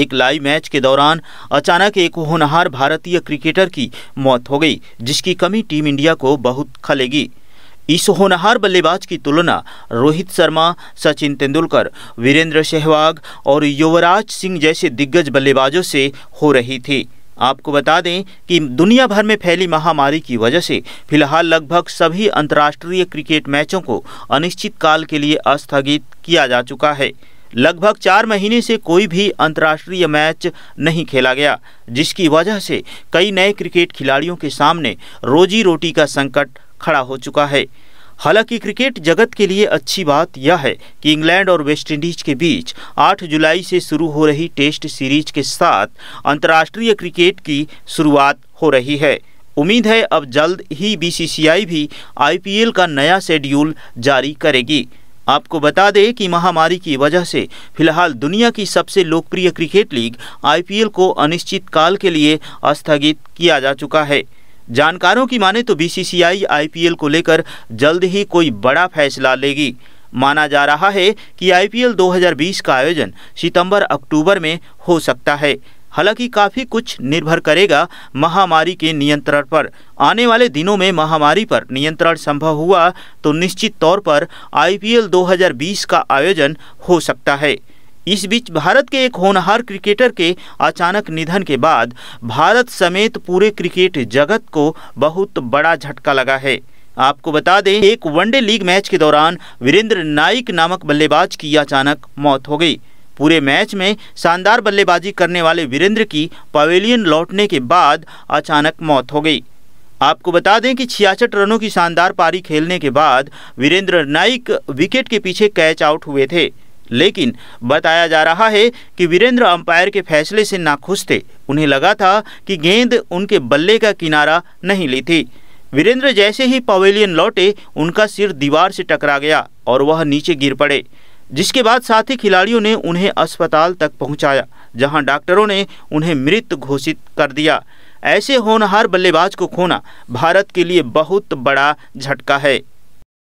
एक live match के दौरान अचानक एक होनहार भारतीय क्रिकेटर की मौत हो गई जिसकी कमी टीम इंडिया को बहुत खलेगी इस होनहार बल्लेबाज की तुलना रोहित शर्मा सचिन तेंदुलकर वीरेंद्र सहवाग और युवराज सिंह जैसे दिग्गज बल्लेबाजों से हो रही थी आपको बता दें कि दुनिया भर में फैली महामारी की वजह से फिलहाल लगभग सभी अंतर्राष्ट्रीय क्रिकेट मैचों को अनिश्चित काल के लिए स्थगित किया जा चुका है लगभग चार महीने से कोई भी अंतर्राष्ट्रीय मैच नहीं खेला गया जिसकी वजह से कई नए क्रिकेट खिलाड़ियों के सामने रोजी रोटी का संकट खड़ा हो चुका है हालांकि क्रिकेट जगत के लिए अच्छी बात यह है कि इंग्लैंड और वेस्टइंडीज के बीच 8 जुलाई से शुरू हो रही टेस्ट सीरीज के साथ अंतर्राष्ट्रीय क्रिकेट की शुरुआत हो रही है उम्मीद है अब जल्द ही बीसीसीआई भी आईपीएल का नया शेड्यूल जारी करेगी आपको बता दें कि महामारी की वजह से फिलहाल दुनिया की सबसे लोकप्रिय क्रिकेट लीग आईपीएल को अनिश्चित काल के लिए स्थगित किया जा चुका है जानकारों की माने तो बीसीसीआई आईपीएल को लेकर जल्द ही कोई बड़ा फैसला लेगी माना जा रहा है कि आईपीएल 2020 का आयोजन सितंबर अक्टूबर में हो सकता है हालांकि काफ़ी कुछ निर्भर करेगा महामारी के नियंत्रण पर आने वाले दिनों में महामारी पर नियंत्रण संभव हुआ तो निश्चित तौर पर आईपीएल 2020 का आयोजन हो सकता है इस बीच भारत के एक होनहार क्रिकेटर के अचानक निधन के बाद भारत समेत पूरे क्रिकेट जगत को बहुत बड़ा झटका लगा है आपको बता दें एक वनडे लीग मैच के दौरान वीरेंद्र नाइक नामक बल्लेबाज की अचानक मौत हो गई पूरे मैच में शानदार बल्लेबाजी करने वाले वीरेंद्र की पवेलियन लौटने के बाद अचानक मौत हो गई आपको बता दें कि छियासठ रनों की शानदार पारी खेलने के बाद वीरेंद्र नाइक विकेट के पीछे कैच आउट हुए थे लेकिन बताया जा रहा है कि वीरेंद्र अंपायर के फैसले से नाखुश थे उन्हें लगा था कि गेंद उनके बल्ले का किनारा नहीं ली थी वीरेंद्र जैसे ही पवेलियन लौटे उनका सिर दीवार से टकरा गया और वह नीचे गिर पड़े जिसके बाद साथी खिलाड़ियों ने उन्हें अस्पताल तक पहुंचाया जहां डॉक्टरों ने उन्हें मृत घोषित कर दिया ऐसे होनहार बल्लेबाज को खोना भारत के लिए बहुत बड़ा झटका है